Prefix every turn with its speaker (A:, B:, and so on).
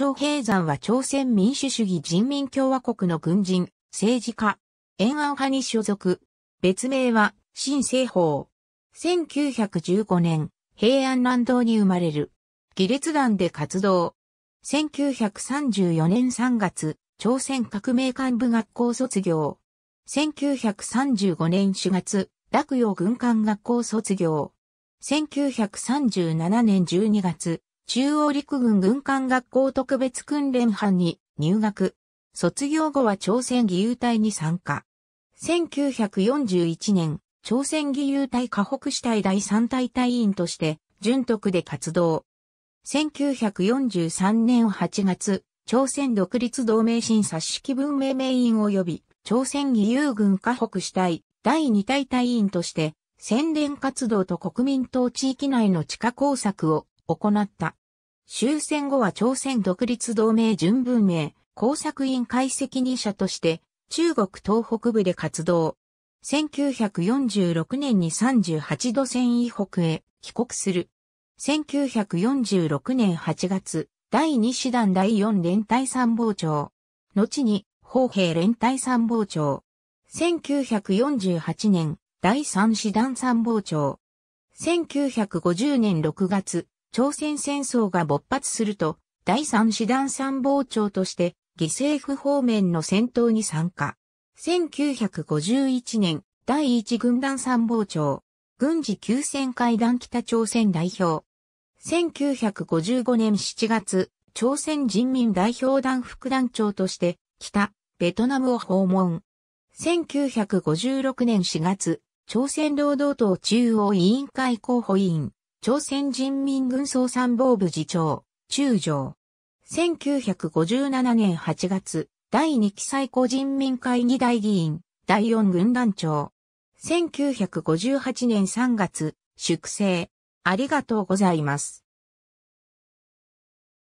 A: 張平山は朝鮮民主主義人民共和国の軍人、政治家、延安派に所属。別名は、新西方。1915年、平安南道に生まれる。儀列団で活動。1934年3月、朝鮮革命幹部学校卒業。1935年4月、洛陽軍艦学校卒業。1937年12月、中央陸軍軍艦学校特別訓練班に入学。卒業後は朝鮮義勇隊に参加。1941年、朝鮮義勇隊河北支隊第三隊隊員として、準徳で活動。1943年8月、朝鮮独立同盟審査式文明名員及び、朝鮮義勇軍河北支隊第二隊隊員として、宣伝活動と国民党地域内の地下工作を行った。終戦後は朝鮮独立同盟準文明工作委員会責任者として中国東北部で活動。1946年に38度線以北へ帰国する。1946年8月、第2師団第4連隊参謀長。後に、砲兵連隊参謀長。1948年、第3師団参謀長。1950年6月、朝鮮戦争が勃発すると、第三師団参謀長として、犠牲府方面の戦闘に参加。1951年、第一軍団参謀長、軍事休戦会談北朝鮮代表。1955年7月、朝鮮人民代表団副団長として、北、ベトナムを訪問。1956年4月、朝鮮労働党中央委員会候補委員、朝鮮人民軍総参謀部次長、中将。1957年8月、第2期最高人民会議大議員、第4軍団長。1958年3月、粛清。ありがとうございます。